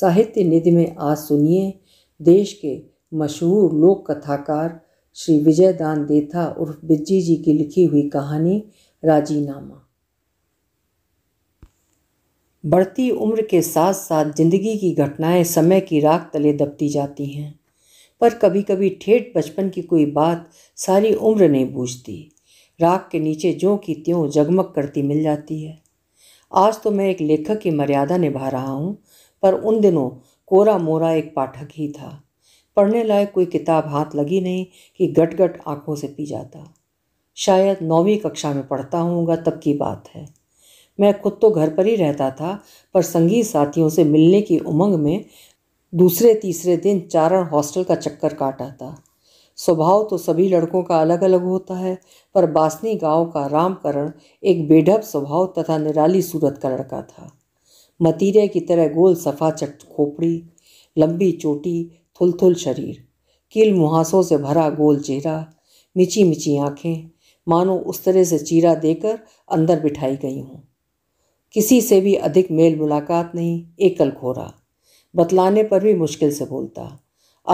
साहित्य निधि में आज सुनिए देश के मशहूर लोक कथाकार श्री विजय दान देथा उर्फ बिज्जी जी की लिखी हुई कहानी राजीनामा बढ़ती उम्र के साथ साथ जिंदगी की घटनाएं समय की राख तले दबती जाती हैं पर कभी कभी ठेठ बचपन की कोई बात सारी उम्र नहीं बूझती राख के नीचे जो की त्यों जगमग करती मिल जाती है आज तो मैं एक लेखक की मर्यादा निभा रहा हूँ पर उन दिनों कोरा मोरा एक पाठक ही था पढ़ने लायक कोई किताब हाथ लगी नहीं कि गट गट आँखों से पी जाता शायद नौवीं कक्षा में पढ़ता हूँगा तब की बात है मैं खुद तो घर पर ही रहता था पर संगीत साथियों से मिलने की उमंग में दूसरे तीसरे दिन चारण हॉस्टल का चक्कर काटा था स्वभाव तो सभी लड़कों का अलग अलग होता है पर बासनी गांव का रामकरण एक बेढब स्वभाव तथा निराली सूरत का लड़का था मतीरे की तरह गोल सफ़ा चट खोपड़ी लंबी चोटी थुलथुल शरीर कील मुहासों से भरा गोल चेहरा मिची मिची आँखें मानो उस तरह से चीरा देकर अंदर बिठाई गई हूँ किसी से भी अधिक मेल मुलाकात नहीं एकल खोरा बतलाने पर भी मुश्किल से बोलता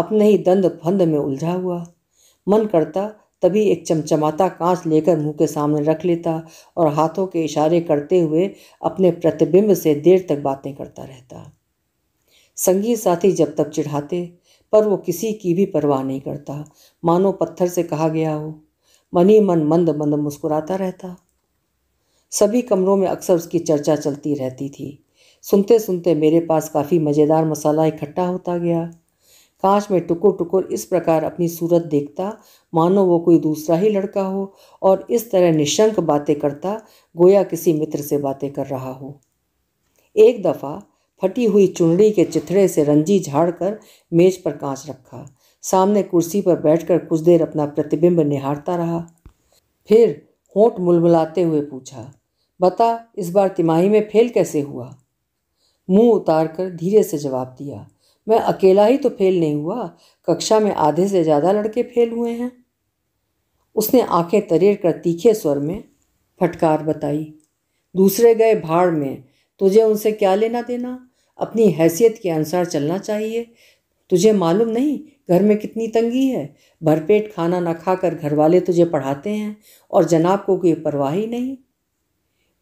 अपने ही दंद फंद में उलझा हुआ मन करता तभी एक चमचमाता कांच लेकर मुंह के सामने रख लेता और हाथों के इशारे करते हुए अपने प्रतिबिंब से देर तक बातें करता रहता संगीत साथी जब तक चिढ़ाते पर वो किसी की भी परवाह नहीं करता मानो पत्थर से कहा गया हो मन ही मन मंद मंद मुस्कुराता रहता सभी कमरों में अक्सर उसकी चर्चा चलती रहती थी सुनते सुनते मेरे पास काफ़ी मज़ेदार मसाला इकट्ठा होता गया कांच में टुकुर टुकुर इस प्रकार अपनी सूरत देखता मानो वो कोई दूसरा ही लड़का हो और इस तरह निशंक बातें करता गोया किसी मित्र से बातें कर रहा हो एक दफ़ा फटी हुई चुनड़ी के चिथड़े से रंजी झाड़कर मेज पर कांच रखा सामने कुर्सी पर बैठकर कुछ देर अपना प्रतिबिंब निहारता रहा फिर होंठ मुलमुलाते हुए पूछा बता इस बार तिमाही में फेल कैसे हुआ मुंह उतार कर धीरे से जवाब दिया मैं अकेला ही तो फेल नहीं हुआ कक्षा में आधे से ज़्यादा लड़के फेल हुए हैं उसने आंखें तरेर कर तीखे स्वर में फटकार बताई दूसरे गए भाड़ में तुझे उनसे क्या लेना देना अपनी हैसियत के अनुसार चलना चाहिए तुझे मालूम नहीं घर में कितनी तंगी है भरपेट खाना ना खाकर घर वाले तुझे पढ़ाते हैं और जनाब को कोई परवाह ही नहीं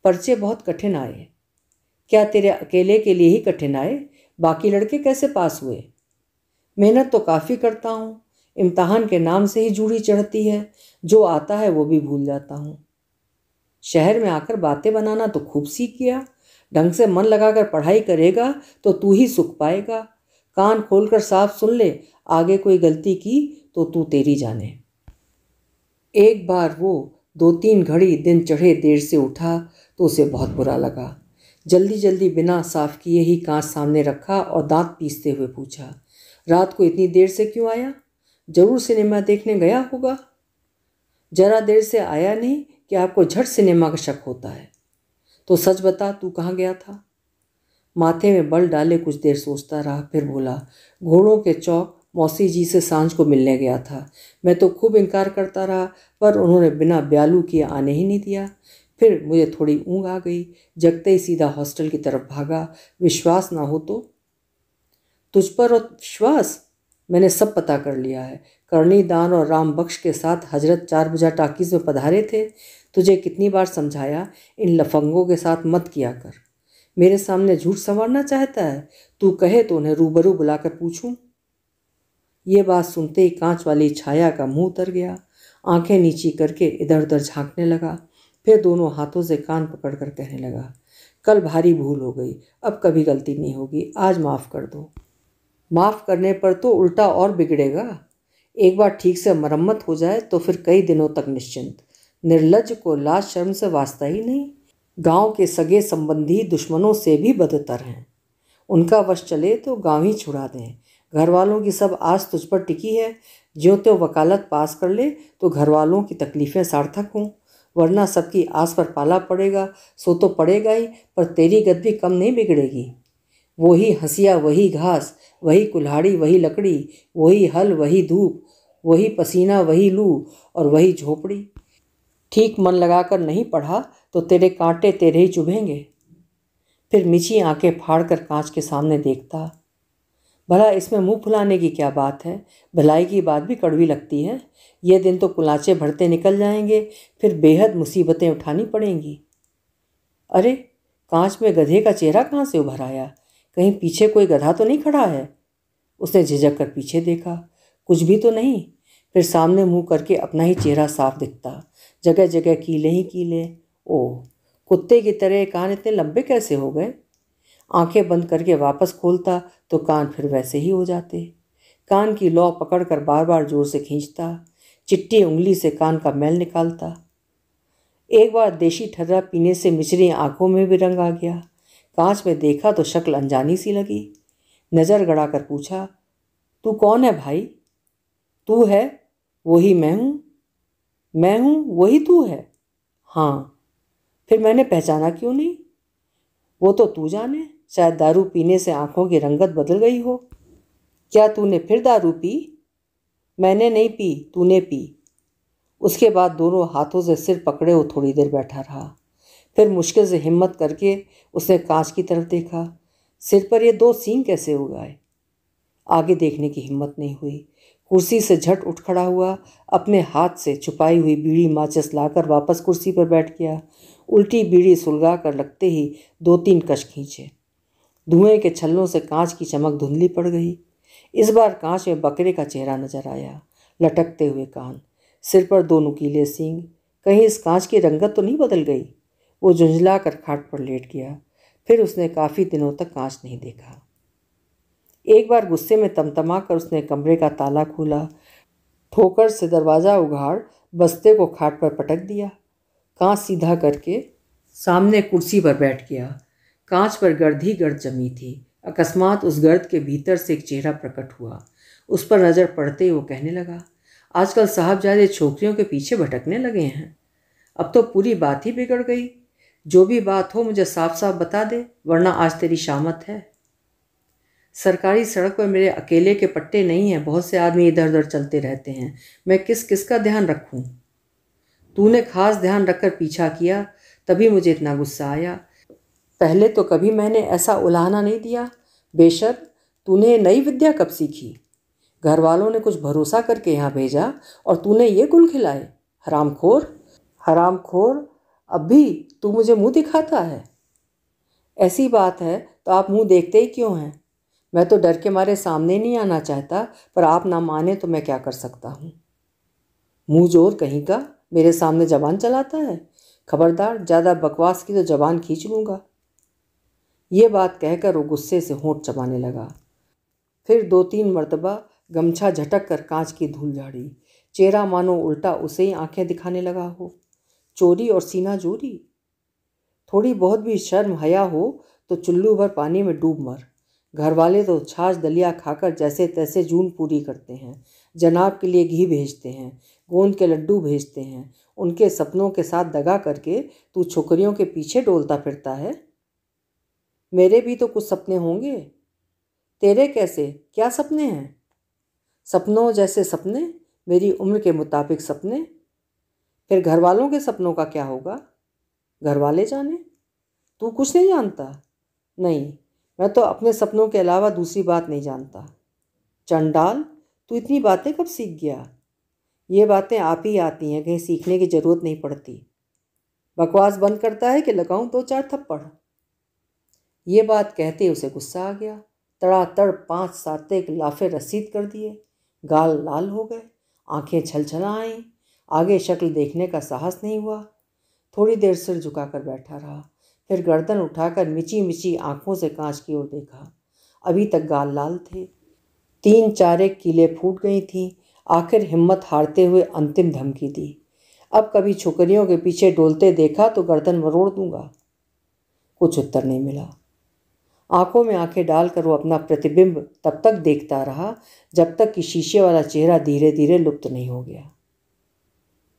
पर्चे बहुत कठिन आए क्या तेरे अकेले के लिए ही कठिन आए बाकी लड़के कैसे पास हुए मेहनत तो काफ़ी करता हूँ इम्तहान के नाम से ही जूड़ी चढ़ती है जो आता है वो भी भूल जाता हूँ शहर में आकर बातें बनाना तो खूब सीख गया ढंग से मन लगाकर पढ़ाई करेगा तो तू ही सुख पाएगा कान खोलकर साफ सुन ले आगे कोई गलती की तो तू तेरी जाने एक बार वो दो तीन घड़ी दिन चढ़े देर से उठा तो उसे बहुत बुरा लगा जल्दी जल्दी बिना साफ किए ही कांच सामने रखा और दांत पीसते हुए पूछा रात को इतनी देर से क्यों आया जरूर सिनेमा देखने गया होगा जरा देर से आया नहीं कि आपको झट सिनेमा का शक होता है तो सच बता तू कहाँ गया था माथे में बल डाले कुछ देर सोचता रहा फिर बोला घोड़ों के चौक मौसी जी से सांझ को मिलने गया था मैं तो खूब इनकार करता रहा पर उन्होंने बिना ब्यालू किए आने ही नहीं दिया फिर मुझे थोड़ी ऊँग आ गई जगते ही सीधा हॉस्टल की तरफ भागा विश्वास ना हो तो तुझ पर और विश्वास मैंने सब पता कर लिया है करणी दान और राम बख्श के साथ हजरत चार बजा टाकिज में पधारे थे तुझे कितनी बार समझाया इन लफंगों के साथ मत किया कर मेरे सामने झूठ संवारना चाहता है तू कहे तो उन्हें रूबरू बुलाकर पूछूं ये बात सुनते ही कांच वाली छाया का मुंह उतर गया आंखें नीची करके इधर उधर झांकने लगा फिर दोनों हाथों से कान पकड़ कर कहने लगा कल भारी भूल हो गई अब कभी गलती नहीं होगी आज माफ़ कर दो माफ़ करने पर तो उल्टा और बिगड़ेगा एक बार ठीक से मरम्मत हो जाए तो फिर कई दिनों तक निश्चिंत निर्लज को लाज शर्म से वास्ता ही नहीं गांव के सगे संबंधी दुश्मनों से भी बदतर हैं उनका वश चले तो गांव ही छुड़ा दें घर वालों की सब आस तुझ पर टिकी है ज्यों त्यों वकालत पास कर ले तो घर वालों की तकलीफ़ें सार्थक हों वरना सबकी आस पर पाला पड़ेगा सो तो पड़ेगा ही पर तेरी गत भी कम नहीं बिगड़ेगी वही हंसिया वही घास वही कुल्हाड़ी वही लकड़ी वही हल वही धूप वही पसीना वही लू और वही झोपड़ी ठीक मन लगाकर नहीं पढ़ा तो तेरे कांटे तेरे ही चुभेंगे फिर मिची आंखें फाड़ कर कांच के सामने देखता भला इसमें मुंह फुलाने की क्या बात है भलाई की बात भी कड़वी लगती है ये दिन तो कुलाचे भरते निकल जाएंगे फिर बेहद मुसीबतें उठानी पड़ेंगी अरे कांच में गधे का चेहरा कहाँ से उभर आया कहीं पीछे कोई गधा तो नहीं खड़ा है उसने झिझक कर पीछे देखा कुछ भी तो नहीं फिर सामने मुंह करके अपना ही चेहरा साफ दिखता जगह जगह कीले ही कीले ओह कुत्ते की तरह कान इतने लंबे कैसे हो गए आंखें बंद करके वापस खोलता तो कान फिर वैसे ही हो जाते कान की लौ पकड़कर बार बार जोर से खींचता चिट्टी उंगली से कान का मैल निकालता एक बार देशी ठर्रा पीने से मिचरी आंखों में भी रंग आ गया कांच में देखा तो शक्ल अनजानी सी लगी नज़र गड़ा कर पूछा तू कौन है भाई तू है वही मैं हूँ मैं हूँ वही तू है हाँ फिर मैंने पहचाना क्यों नहीं वो तो तू जाने शायद दारू पीने से आंखों की रंगत बदल गई हो क्या तूने फिर दारू पी मैंने नहीं पी तूने पी उसके बाद दोनों हाथों से सिर पकड़े वो थोड़ी देर बैठा रहा फिर मुश्किल से हिम्मत करके उसने कांच की तरफ देखा सिर पर ये दो सींग कैसे हो गए आगे देखने की हिम्मत नहीं हुई कुर्सी से झट उठ खड़ा हुआ अपने हाथ से छुपाई हुई बीड़ी माचिस लाकर वापस कुर्सी पर बैठ गया उल्टी बीड़ी सुलगा कर लगते ही दो तीन कश खींचे धुएं के छल्लों से कांच की चमक धुंधली पड़ गई इस बार कांच में बकरे का चेहरा नजर आया लटकते हुए कान सिर पर दो नुकीले सींग कहीं इस कांच की रंगत तो नहीं बदल गई वो झुंझला कर खाट पर लेट गया फिर उसने काफ़ी दिनों तक कांच नहीं देखा एक बार गुस्से में तमतमा कर उसने कमरे का ताला खोला ठोकर से दरवाज़ा उघाड़ बस्ते को खाट पर पटक दिया कांच सीधा करके सामने कुर्सी पर बैठ गया कांच पर गर्द ही गर्द जमी थी अकस्मात उस गर्द के भीतर से एक चेहरा प्रकट हुआ उस पर नज़र पड़ते ही वो कहने लगा आजकल साहबजादे छोकरियों के पीछे भटकने लगे हैं अब तो पूरी बात ही बिगड़ गई जो भी बात हो मुझे साफ साफ बता दे वरना आज तेरी शामत है सरकारी सड़क पर मेरे अकेले के पट्टे नहीं हैं बहुत से आदमी इधर उधर चलते रहते हैं मैं किस किस का ध्यान रखूं? तूने खास ध्यान रखकर पीछा किया तभी मुझे इतना गुस्सा आया पहले तो कभी मैंने ऐसा उलाहना नहीं दिया बेशक तूने नई विद्या कब सीखी घर वालों ने कुछ भरोसा करके यहाँ भेजा और तूने ये गुल खिलाए हरामखोर हरामखोर अब भी तू मुझे मुंह दिखाता है ऐसी बात है तो आप मुंह देखते ही क्यों हैं मैं तो डर के मारे सामने नहीं आना चाहता पर आप ना माने तो मैं क्या कर सकता हूँ मुंह जोर कहीं का मेरे सामने जबान चलाता है खबरदार ज़्यादा बकवास की तो जबान खींच लूँगा ये बात कहकर वो गुस्से से होंठ चबाने लगा फिर दो तीन मरतबा गमछा झटक कर कांच की धूल झाड़ी चेहरा मानो उल्टा उसे ही आंखें दिखाने लगा हो चोरी और सीना जोरी थोड़ी बहुत भी शर्म हया हो तो चुल्लू भर पानी में डूब मर घर वाले तो छाछ दलिया खाकर जैसे तैसे जून पूरी करते हैं जनाब के लिए घी भेजते हैं गोंद के लड्डू भेजते हैं उनके सपनों के साथ दगा करके तू छोकरियों के पीछे डोलता फिरता है मेरे भी तो कुछ सपने होंगे तेरे कैसे क्या सपने हैं सपनों जैसे सपने मेरी उम्र के मुताबिक सपने फिर घर वालों के सपनों का क्या होगा घर वाले जाने तू कुछ नहीं जानता नहीं मैं तो अपने सपनों के अलावा दूसरी बात नहीं जानता चंडाल तू इतनी बातें कब सीख गया ये बातें आप ही आती हैं कहीं सीखने की ज़रूरत नहीं पड़ती बकवास बंद करता है कि लगाऊं दो चार थप्पड़ ये बात कहते उसे गुस्सा आ गया तड़ातड़ पांच सात एक लाफे रसीद कर दिए गाल लाल हो गए आंखें छलछला आईं आगे शक्ल देखने का साहस नहीं हुआ थोड़ी देर सिर झुकाकर बैठा रहा फिर गर्दन उठाकर मिची मिची आंखों से कांच की ओर देखा अभी तक गाल लाल थे तीन चार एक कीले फूट गई थी आखिर हिम्मत हारते हुए अंतिम धमकी दी अब कभी छोकरियों के पीछे डोलते देखा तो गर्दन मरोड़ दूंगा कुछ उत्तर नहीं मिला आंखों में आंखें डालकर वो अपना प्रतिबिंब तब तक देखता रहा जब तक कि शीशे वाला चेहरा धीरे धीरे लुप्त नहीं हो गया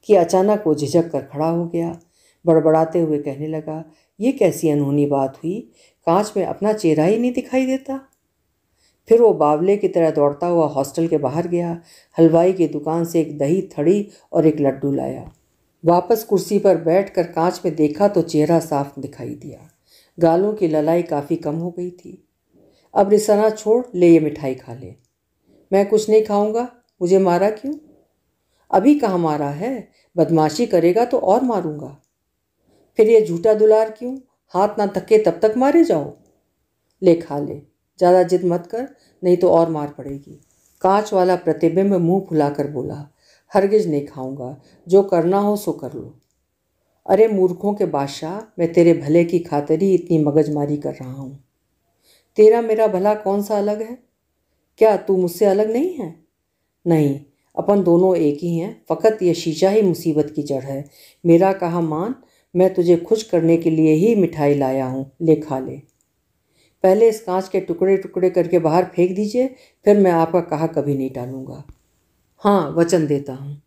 कि अचानक वो झिझक कर खड़ा हो गया बड़बड़ाते हुए कहने लगा ये कैसी अनहोनी बात हुई कांच में अपना चेहरा ही नहीं दिखाई देता फिर वो बावले की तरह दौड़ता हुआ हॉस्टल के बाहर गया हलवाई की दुकान से एक दही थड़ी और एक लड्डू लाया वापस कुर्सी पर बैठकर कांच में देखा तो चेहरा साफ दिखाई दिया गालों की ललाई काफ़ी कम हो गई थी अब रिसना छोड़ ले ये मिठाई खा ले मैं कुछ नहीं खाऊंगा मुझे मारा क्यों अभी कहाँ मारा है बदमाशी करेगा तो और मारूंगा फिर ये झूठा दुलार क्यों हाथ ना थके तब तक मारे जाओ ले खा ले ज़्यादा जिद मत कर नहीं तो और मार पड़ेगी कांच वाला प्रतिबिंब मुंह फुलाकर बोला हरगिज नहीं खाऊंगा जो करना हो सो कर लो अरे मूर्खों के बादशाह मैं तेरे भले की खातिर ही इतनी मगजमारी कर रहा हूँ तेरा मेरा भला कौन सा अलग है क्या तू मुझसे अलग नहीं है नहीं अपन दोनों एक ही हैं फ़कत यह शीशा ही मुसीबत की जड़ है मेरा कहा मान मैं तुझे खुश करने के लिए ही मिठाई लाया हूँ ले खा ले पहले इस कांच के टुकड़े टुकड़े करके बाहर फेंक दीजिए फिर मैं आपका कहा कभी नहीं टालूंगा हाँ वचन देता हूँ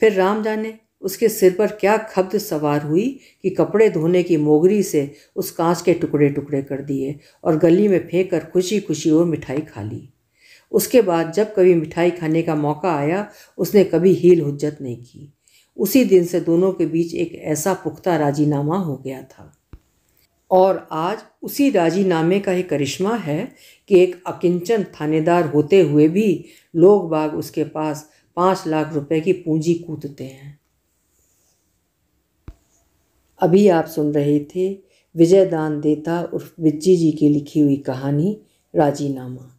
फिर राम जाने उसके सिर पर क्या खब्द सवार हुई कि कपड़े धोने की मोगरी से उस कांच के टुकड़े टुकड़े कर दिए और गली में फेंक कर खुशी खुशी वो मिठाई खा ली उसके बाद जब कभी मिठाई खाने का मौका आया उसने कभी हील हुज्जत नहीं की उसी दिन से दोनों के बीच एक ऐसा पुख्ता राजीनामा हो गया था और आज उसी राजीनामे का ही करिश्मा है कि एक अकिंचन थानेदार होते हुए भी लोग बाग उसके पास पाँच लाख रुपए की पूंजी कूदते हैं अभी आप सुन रहे थे विजयदान देता उर्फ बिज्जी जी की लिखी हुई कहानी राजीनामा